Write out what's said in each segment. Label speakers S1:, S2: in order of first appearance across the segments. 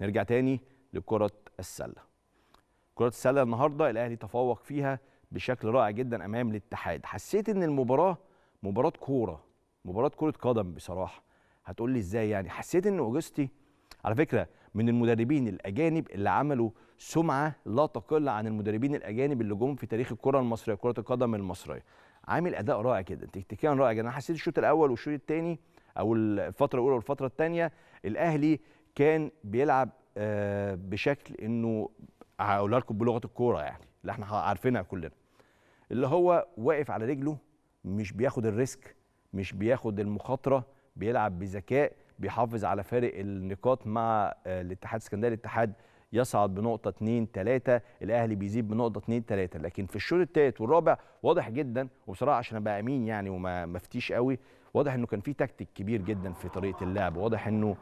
S1: نرجع تاني لكرة السلة كرة السلة النهاردة الأهلي تفوق فيها بشكل رائع جدا أمام الاتحاد حسيت إن المباراة مباراة كورة مباراة كرة قدم بصراحة هتقول لي إزاي يعني حسيت إن أوجستي على فكرة من المدربين الأجانب اللي عملوا سمعة لا تقل عن المدربين الأجانب اللي جم في تاريخ الكرة المصرية كرة القدم المصرية عامل أداء رائع جدا تكتيكيا رائع جدا أنا حسيت الشوط الأول والشوط الثاني أو الفترة الأولى والفترة الثانية الأهلي كان بيلعب آه، بشكل انه هقولها لكم بلغه الكوره يعني اللي احنا عارفينها كلنا اللي هو واقف على رجله مش بياخد الريسك مش بياخد المخاطره بيلعب بذكاء بيحافظ على فارق النقاط مع آه، الاتحاد السكندري الاتحاد يصعد بنقطه 2 3 الاهلي بيزيد بنقطه 2 3 لكن في الشوط الثالث والرابع واضح جدا وبصراحه عشان ابقى امين يعني وما مفتيش قوي واضح انه كان في تكتيك كبير جدا في طريقه اللعب واضح انه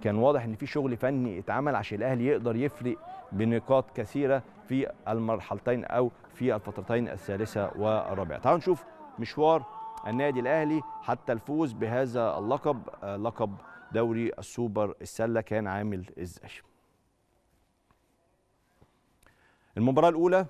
S1: كان واضح ان في شغل فني اتعمل عشان الاهلي يقدر يفرق بنقاط كثيره في المرحلتين او في الفترتين الثالثه والرابعه تعالوا نشوف مشوار النادي الاهلي حتى الفوز بهذا اللقب لقب دوري السوبر السله كان عامل ازاي المباراه الاولى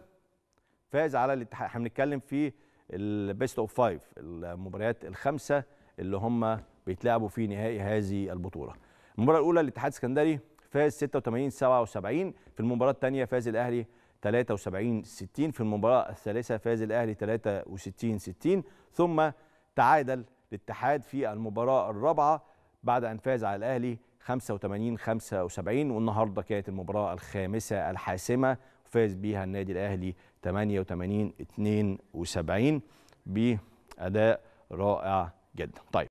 S1: فاز على الاتحاد احنا بنتكلم في البيست اوف فايف المباريات الخمسه اللي هم بيتلعبوا في نهائي هذه البطوله المباراه الاولى الاتحاد السكندري فاز 86 77 في المباراه الثانيه فاز الاهلي 73 60 في المباراه الثالثه فاز الاهلي 63 60 ثم تعادل الاتحاد في المباراه الرابعه بعد ان فاز على الاهلي 85 75 والنهارده كانت المباراه الخامسه الحاسمه فاز بيها النادي الاهلي 88 72 باداء رائع جدا طيب